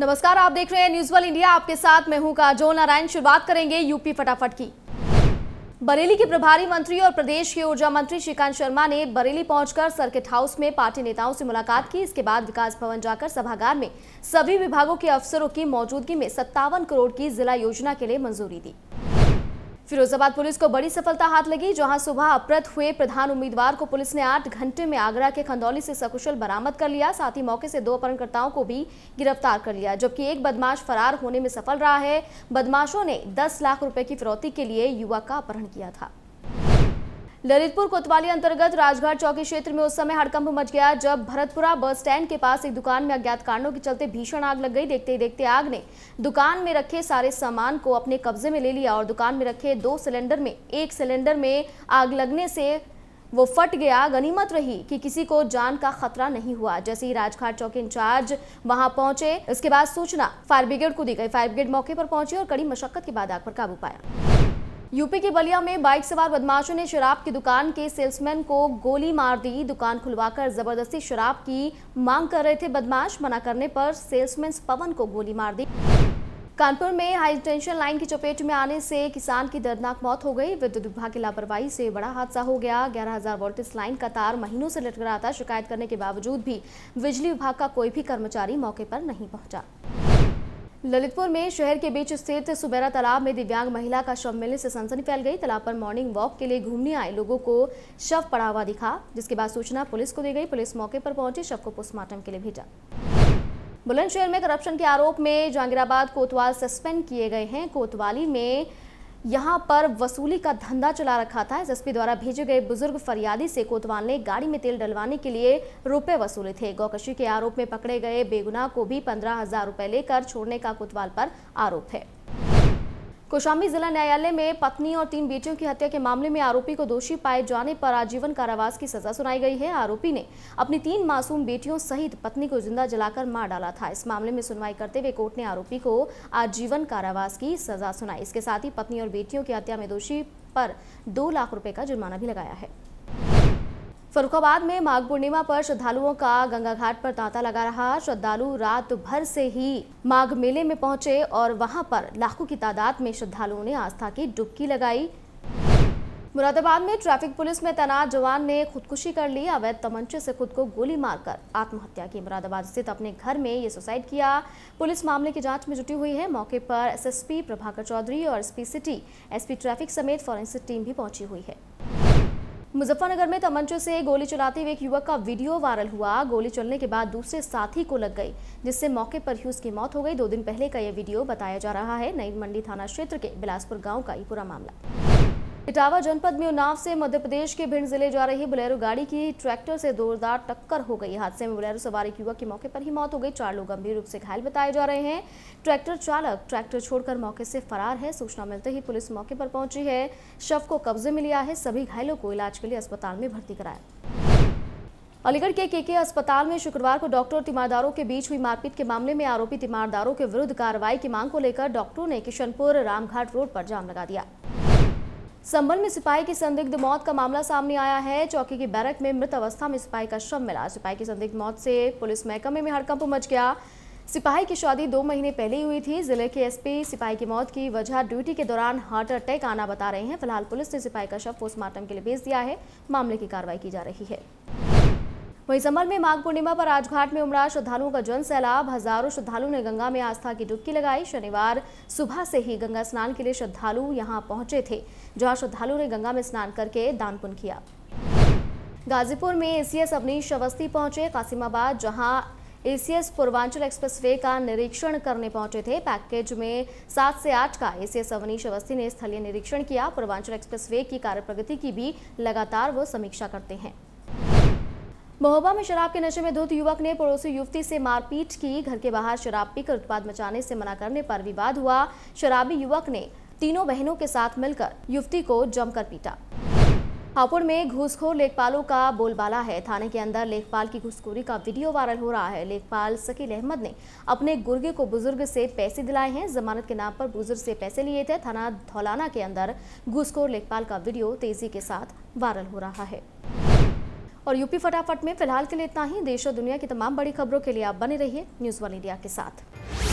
नमस्कार आप देख रहे हैं न्यूज वन इंडिया आपके साथ मैं हूं काजोल नारायण शुरुआत करेंगे यूपी फटाफट की बरेली के प्रभारी मंत्री और प्रदेश के ऊर्जा मंत्री श्रीकांत शर्मा ने बरेली पहुंचकर सर्किट हाउस में पार्टी नेताओं से मुलाकात की इसके बाद विकास भवन जाकर सभागार में सभी विभागों के अफसरों की मौजूदगी में सत्तावन करोड़ की जिला योजना के लिए मंजूरी दी फिरोजाबाद पुलिस को बड़ी सफलता हाथ लगी जहां सुबह अपहृत हुए प्रधान उम्मीदवार को पुलिस ने आठ घंटे में आगरा के खंदौली से सकुशल बरामद कर लिया साथ ही मौके से दो अपहरणकर्ताओं को भी गिरफ्तार कर लिया जबकि एक बदमाश फरार होने में सफल रहा है बदमाशों ने दस लाख रुपए की फिरौती के लिए युवक का अपहरण किया था ललितपुर कोतवाली अंतर्गत राजघाट चौकी क्षेत्र में उस समय हड़कंप मच गया जब भरतपुरा बस स्टैंड के पास एक दुकान में अज्ञात कारणों के चलते भीषण आग लग गई देखते ही देखते आग ने दुकान में रखे सारे सामान को अपने कब्जे में ले लिया और दुकान में रखे दो सिलेंडर में एक सिलेंडर में आग लगने से वो फट गया गनीमत रही कि किसी को जान का खतरा नहीं हुआ जैसे ही राजघाट चौकी इंचार्ज वहां पहुंचे इसके बाद सूचना फायर ब्रिगेड को दी गई फायर ब्रिगेड मौके पर पहुंची और कड़ी मशक्कत के बाद आग पर काबू पाया यूपी के बलिया में बाइक सवार बदमाशों ने शराब की दुकान के सेल्समैन को गोली मार दी दुकान खुलवाकर जबरदस्ती शराब की मांग कर रहे थे बदमाश मना करने पर सेल्समैन पवन को गोली मार दी कानपुर में हाई टेंशन लाइन की चपेट में आने से किसान की दर्दनाक मौत हो गई विद्युत विभाग की लापरवाही से बड़ा हादसा हो गया ग्यारह हजार वोल्टेज लाइन का तार महीनों से लटक रहा था शिकायत करने के बावजूद भी बिजली विभाग का कोई भी कर्मचारी मौके पर नहीं पहुंचा ललितपुर में शहर के बीच स्थित सुबेरा तालाब में दिव्यांग महिला का शव मिलने से सनसनी फैल गई तालाब पर मॉर्निंग वॉक के लिए घूमने आए लोगों को शव पड़ा हुआ दिखा जिसके बाद सूचना पुलिस को दी गई पुलिस मौके पर पहुंची शव को पोस्टमार्टम के लिए भेजा बुलंदशहर में करप्शन के आरोप में जहांगीराबाद कोतवाल सस्पेंड किए गए हैं कोतवाली में यहाँ पर वसूली का धंधा चला रखा था एसएसपी द्वारा भेजे गए बुजुर्ग फरियादी से कोतवाल ने गाड़ी में तेल डलवाने के लिए रुपए वसूले थे गौकशी के आरोप में पकड़े गए बेगुना को भी पंद्रह हजार रुपए लेकर छोड़ने का कोतवाल पर आरोप है कोशाम्बी जिला न्यायालय में पत्नी और तीन बेटियों की हत्या के मामले में आरोपी को दोषी पाए जाने पर आजीवन कारावास की सजा सुनाई गई है आरोपी ने अपनी तीन मासूम बेटियों सहित पत्नी को जिंदा जलाकर मार डाला था इस मामले में सुनवाई करते हुए कोर्ट ने आरोपी को आजीवन कारावास की सजा सुनाई इसके साथ ही पत्नी और बेटियों की हत्या में दोषी पर दो लाख रुपए का जुर्माना भी लगाया है फरुखाबाद में माघ पूर्णिमा पर श्रद्धालुओं का गंगा घाट पर तांता लगा रहा श्रद्धालु रात भर से ही माघ मेले में पहुंचे और वहां पर लाखों की तादाद में श्रद्धालुओं ने आस्था की डुबकी लगाई मुरादाबाद में ट्रैफिक पुलिस में तैनात जवान ने खुदकुशी कर ली अवैध तमंचे से खुद को गोली मारकर आत्महत्या की मुरादाबाद स्थित अपने घर में ये सुसाइड किया पुलिस मामले की जांच में जुटी हुई है मौके पर एसएसपी प्रभाकर चौधरी और एसपी सिटी एसपी ट्रैफिक समेत फॉरेंसिक टीम भी पहुंची हुई है मुजफ्फरनगर में तमंचे से गोली चलाते हुए एक युवक का वीडियो वायरल हुआ गोली चलने के बाद दूसरे साथी को लग गई जिससे मौके पर ही उसकी मौत हो गई दो दिन पहले का यह वीडियो बताया जा रहा है नई मंडी थाना क्षेत्र के बिलासपुर गांव का ये पूरा मामला इटावा जनपद में उन्नाव से मध्य प्रदेश के भिंड जिले जा रही बुलेरो गाड़ी की ट्रैक्टर से जोरदार टक्कर हो गई हादसे में बुलेरो सवार एक युवक की मौके पर ही मौत हो गई चार लोग गंभीर रूप से घायल बताए जा रहे हैं ट्रैक्टर चालक ट्रैक्टर छोड़कर मौके से फरार है सूचना मिलते ही पुलिस मौके पर पहुंची है शव को कब्जे में लिया है सभी घायलों को इलाज के लिए अस्पताल में भर्ती कराया अलीगढ़ के केके अस्पताल में शुक्रवार को डॉक्टर और तीमारदारों के बीच हुई मारपीट के मामले में आरोपी तीमारदारों के विरुद्ध कार्रवाई की मांग को लेकर डॉक्टरों ने किशनपुर रामघाट रोड पर जाम लगा दिया संबल में सिपाही की संदिग्ध मौत का मामला सामने आया है चौकी के बैरक में मृत अवस्था में सिपाही का शव मिला सिपाही की संदिग्ध मौत से पुलिस महकमे में हड़कंप मच गया सिपाही की शादी दो महीने पहले ही हुई थी जिले के एसपी सिपाही की मौत की वजह ड्यूटी के दौरान हार्ट अटैक आना बता रहे हैं फिलहाल पुलिस ने सिपाही का शव पोस्टमार्टम के लिए भेज दिया है मामले की कार्रवाई की जा रही है वहीं संभल में माघ पूर्णिमा पर राजघाट में उमड़ा श्रद्धालुओं का जन सैलाब हजारों श्रद्धालुओं ने गंगा में आस्था की डुबकी लगाई शनिवार सुबह से ही गंगा स्नान के लिए श्रद्धालु यहां पहुंचे थे जहां श्रद्धालुओं ने गंगा में स्नान करके दान पुन किया गाजीपुर में एसीएस अवनीश अवस्थी पहुंचे कासिमाबाद जहाँ एसीएस पूर्वांचल एक्सप्रेसवे का निरीक्षण करने पहुंचे थे पैकेज में सात से आठ का एसीएस अवनीश अवस्थी ने स्थलीय निरीक्षण किया पूर्वांचल एक्सप्रेसवे की कार्य प्रगति की भी लगातार वो समीक्षा करते हैं महोबा में शराब के नशे में धुत युवक ने पड़ोसी युवती से मारपीट की घर के बाहर शराब पीकर उत्पाद मचाने से मना करने पर विवाद हुआ शराबी युवक ने तीनों बहनों के साथ मिलकर युवती को जमकर पीटा हापुड़ में घूसखोर लेखपालों का बोलबाला है थाने के अंदर लेखपाल की घुसखोरी का वीडियो वायरल हो रहा है लेखपाल सकील अहमद ने अपने गुर्गे को बुजुर्ग से पैसे दिलाए हैं जमानत के नाम पर बुजुर्ग से पैसे लिए थे थाना धौलाना के अंदर घुसखोर लेखपाल का वीडियो तेजी के साथ वायरल हो रहा है और यूपी फटाफट में फिलहाल के लिए इतना ही देश और दुनिया की तमाम बड़ी खबरों के लिए आप बने रहिए न्यूज़ वन इंडिया के साथ